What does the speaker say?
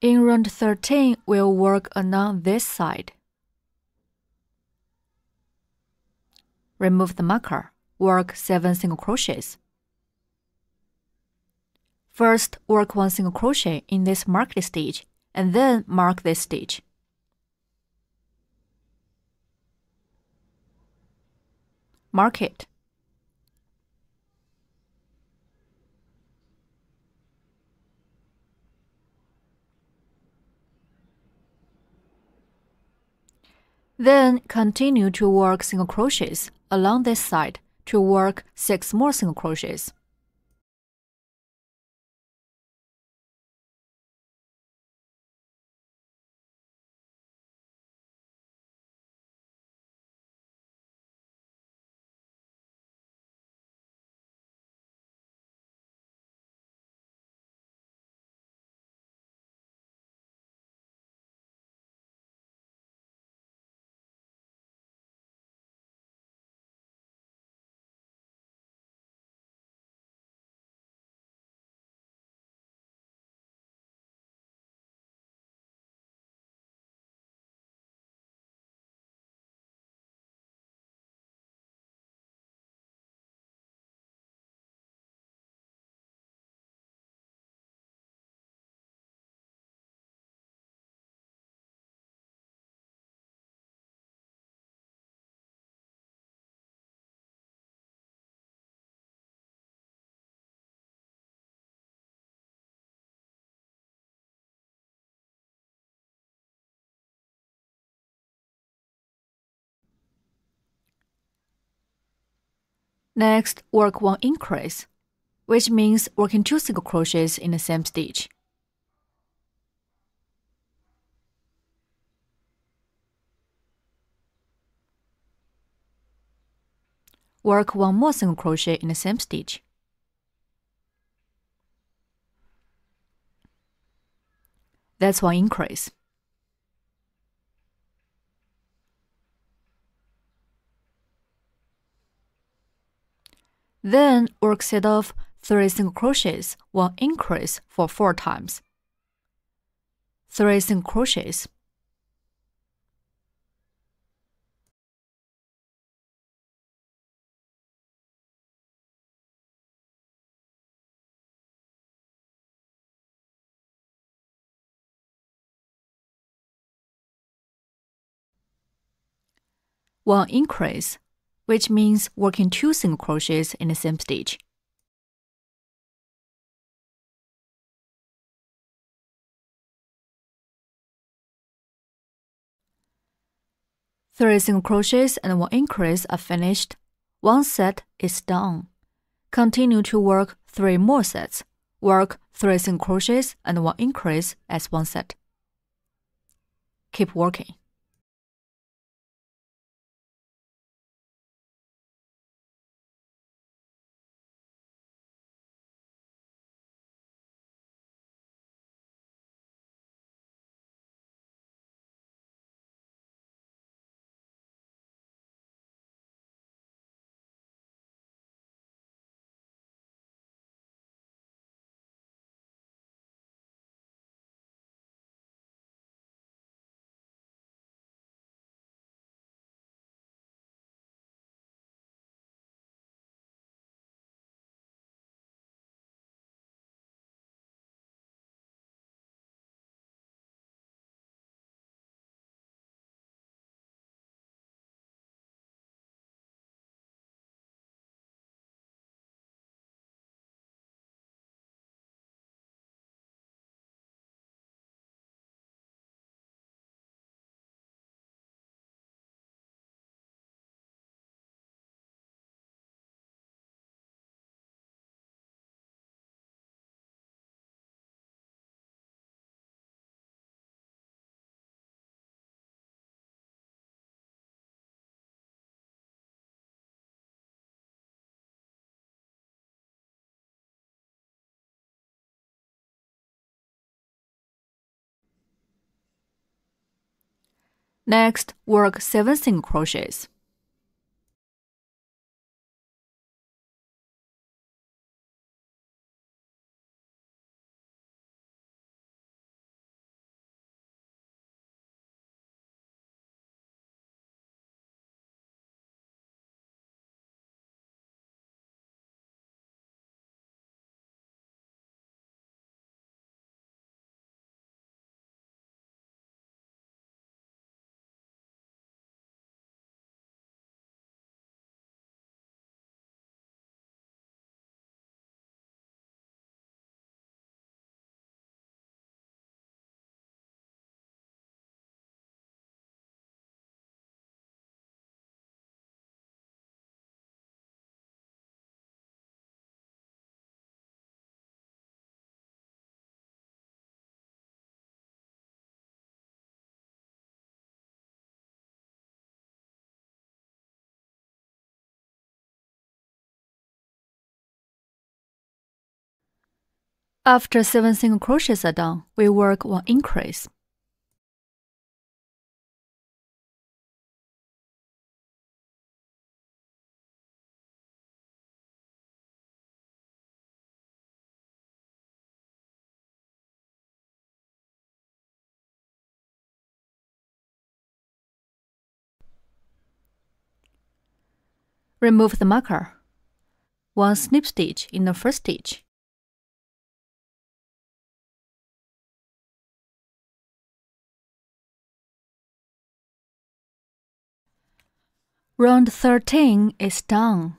In round 13, we'll work along this side. Remove the marker. Work 7 single crochets. First, work 1 single crochet in this marked stitch, and then mark this stitch. Mark it. Then continue to work single crochets along this side to work 6 more single crochets. Next, work one increase, which means working two single crochets in the same stitch. Work one more single crochet in the same stitch. That's one increase. then work set of three single crochets, one increase for four times. Three single crochets. One increase which means working two single crochets in the same stitch. Three single crochets and one increase are finished. One set is done. Continue to work three more sets. Work three single crochets and one increase as one set. Keep working. Next, work 7 single crochets. After 7 single crochets are done, we work 1 increase. Remove the marker. One slip stitch in the first stitch. Round 13 is done.